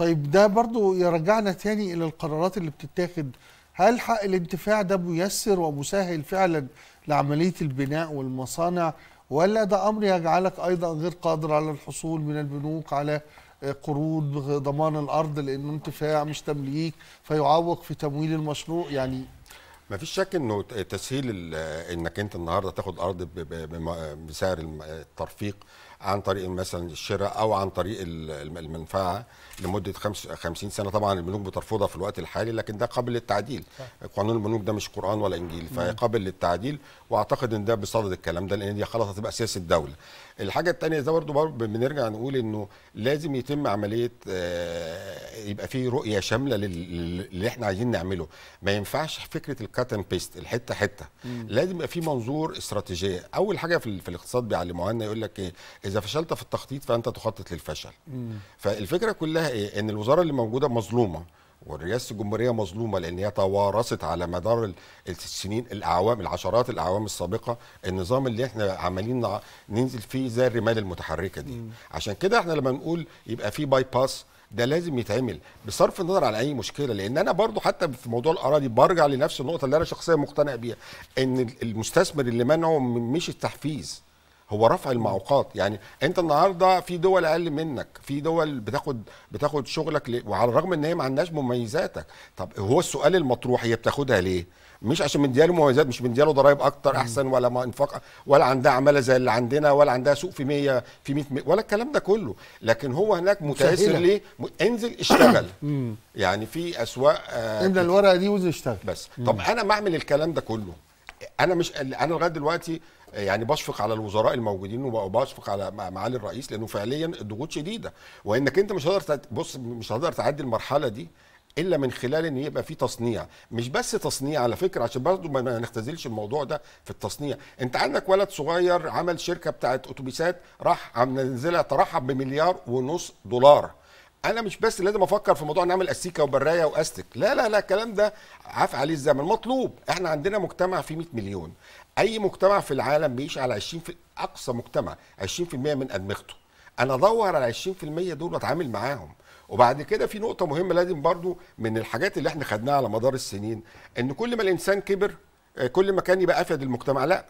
طيب ده برضو يرجعنا تاني الى القرارات اللي بتتاخد هل حق الانتفاع ده ميسر ومسهل فعلا لعمليه البناء والمصانع ولا ده امر يجعلك ايضا غير قادر على الحصول من البنوك على آه، قروض ضمان الارض لانه انتفاع مش تمليك فيعوق في تمويل المشروع يعني ما فيش شك انه تسهيل انك انت النهارده تاخد ارض بسعر الترفيق عن طريق مثلا الشراء او عن طريق المنفعه لمده 50 سنه طبعا البنوك بترفضها في الوقت الحالي لكن ده قابل للتعديل قانون البنوك ده مش قران ولا انجيل فقابل للتعديل واعتقد ان ده بصدد الكلام ده لان دي خلاص هتبقى سياسه الدوله الحاجه الثانيه ده برضه بنرجع نقول انه لازم يتم عمليه آه، يبقى في رؤيه شامله للي احنا عايزين نعمله ما ينفعش فكره الكات اند بيست الحته حته مم. لازم يبقى في منظور استراتيجيه اول حاجه في, في الاقتصاد بيعلموها لنا يقول لك ايه اذا فشلت في التخطيط فانت تخطط للفشل مم. فالفكره كلها ايه ان الوزاره اللي موجوده مظلومه والرئاسه الجمهوريه مظلومه لان هي توارثت على مدار السنين الاعوام العشرات الاعوام السابقه النظام اللي احنا عمالين ننزل فيه زي الرمال المتحركه دي عشان كده احنا لما نقول يبقى في باي باس ده لازم يتعمل بصرف النظر على اي مشكله لان انا برضو حتى في موضوع الاراضي برجع لنفس النقطه اللي انا شخصيا مقتنع بيها ان المستثمر اللي منعه مش التحفيز هو رفع المعوقات يعني انت النهارده في دول اقل منك في دول بتاخد بتاخد شغلك ليه؟ وعلى الرغم ان هي ما عندهاش مميزاتك طب هو السؤال المطروح هي بتاخدها ليه مش عشان مدياله مميزات مش مدياله ضرائب اكتر احسن ولا ما انفاق ولا عندها عماله زي اللي عندنا ولا عندها سوق في 100 في 100 ولا الكلام ده كله لكن هو هناك متاثر ليه انزل اشتغل يعني في اسواق آه الورقه دي وانزل اشتغل بس طب انا ما اعمل الكلام ده كله انا مش انا لغايه دلوقتي يعني بشفق على الوزراء الموجودين وبشفق على معالي الرئيس لانه فعليا الضغوط شديده وانك انت مش هتقدر بص مش هتقدر تعدي المرحله دي الا من خلال ان يبقى في تصنيع مش بس تصنيع على فكره عشان برضه ما نختزلش الموضوع ده في التصنيع انت عندك ولد صغير عمل شركه بتاعت اتوبيسات راح عم ننزلها ترحب بمليار ونص دولار انا مش بس لازم افكر في موضوع نعمل اسيكه وبرايه واستك لا لا لا الكلام ده عاف عليه الزمن مطلوب احنا عندنا مجتمع فيه 100 مليون اي مجتمع في العالم بيعيش على 20 في اقصى مجتمع 20% من ادمغته انا ادور على 20% دول واتعامل معاهم وبعد كده في نقطه مهمه لازم برضو من الحاجات اللي احنا خدناها على مدار السنين ان كل ما الانسان كبر آه، كل ما كان يبقى افيد المجتمع لا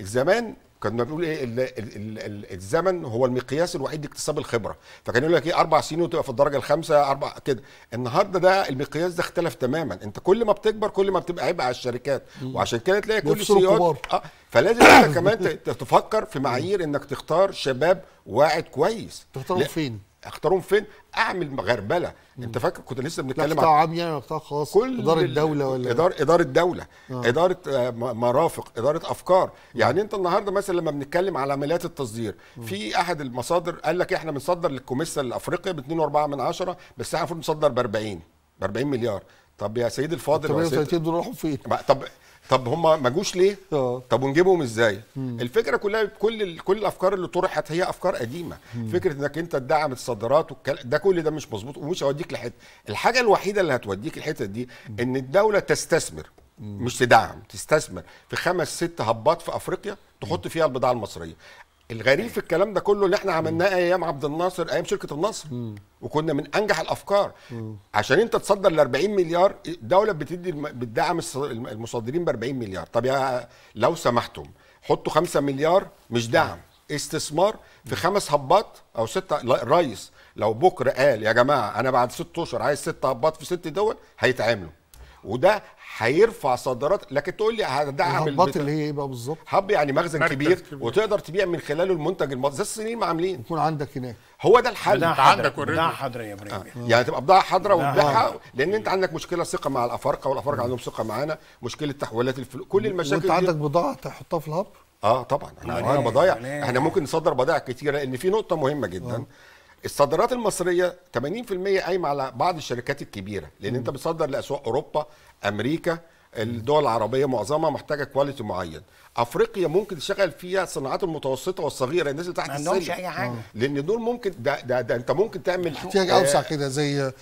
زمان كنا بنقول ايه الـ الـ الـ الزمن هو المقياس الوحيد لاكتساب الخبره فكان يقول لك ايه اربع سنين وتبقى في الدرجه الخامسه اربع كده النهارده ده المقياس ده اختلف تماما انت كل ما بتكبر كل ما بتبقى عبء على الشركات وعشان كده تلاقي كل السيارات اه فلازم انت كمان تفكر في معايير انك تختار شباب واعد كويس تختارهم فين اختارهم فين اعمل غربله انت فاكر كنت لسه بنتكلم قطاع عام يعني قطاع خاص كل اداره الدوله ولا اداره اداره الدوله آه. اداره آه، مرافق اداره افكار يعني انت النهارده مثلا لما بنتكلم على عمليات التصدير في احد المصادر قال لك احنا بنصدر للكوميسا الافريقيه ب 2.4 بس احنا المفروض نصدر ب 40 ب 40 مليار طب يا سيدي الفاضل طب 30 دول راحوا فين؟ طب طب هم ما جوش ليه؟ أوه. طب ونجيبهم ازاي؟ مم. الفكره كلها كل كل الافكار اللي طرحت هي افكار قديمه، مم. فكره انك انت تدعم الصادرات والكلام ده كل ده مش مظبوط ومش هوديك لحته، الحاجه الوحيده اللي هتوديك الحته دي مم. ان الدوله تستثمر مم. مش تدعم تستثمر في خمس ست هبات في افريقيا تحط فيها البضاعه المصريه الغريب في الكلام ده كله اللي احنا عملناه ايام عبد الناصر ايام شركه النصر مم. وكنا من انجح الافكار مم. عشان انت تصدر ل 40 مليار الدوله بتدي بتدعم المصدرين ب 40 مليار طب يا لو سمحتم حطوا 5 مليار مش دعم استثمار في خمس هبات او سته الريس لو بكره قال يا جماعه انا بعد ست اشهر عايز ست هبات في ست دول هيتعملوا وده هيرفع صادرات لكن تقول لي هدعم الهباط اللي هي ايه بقى بالظبط؟ هب يعني مخزن كبير, كبير وتقدر تبيع من خلاله المنتج المصري زي الصينيين ما عاملين يكون عندك هناك هو ده الحل بضاعة عندك بضاعة حضرة يا ابراهيم آه. يعني تبقى بضاعة حضرة وتبيعها لان انت عندك مشكلة ثقة مع الافارقة والافارقة عندهم ثقة معانا مشكلة تحويلات الفلوس كل المشاكل وانت عندك بضاعة تحطها في الهب اه طبعا احنا عندنا بضايع احنا ممكن نصدر بضائع كتيره لان في نقطه مهمه جدا آه. الصادرات المصريه 80% قايمه على بعض الشركات الكبيره لان م. انت بتصدر لاسواق اوروبا امريكا الدول العربيه معظمها محتاجه كواليتي معين افريقيا ممكن تشتغل فيها الصناعات المتوسطه والصغيره الناس اللي تحت السلم ما اي حاجه لان دول ممكن ده, ده, ده انت ممكن تعمل احتياج اوسع آه، كده زي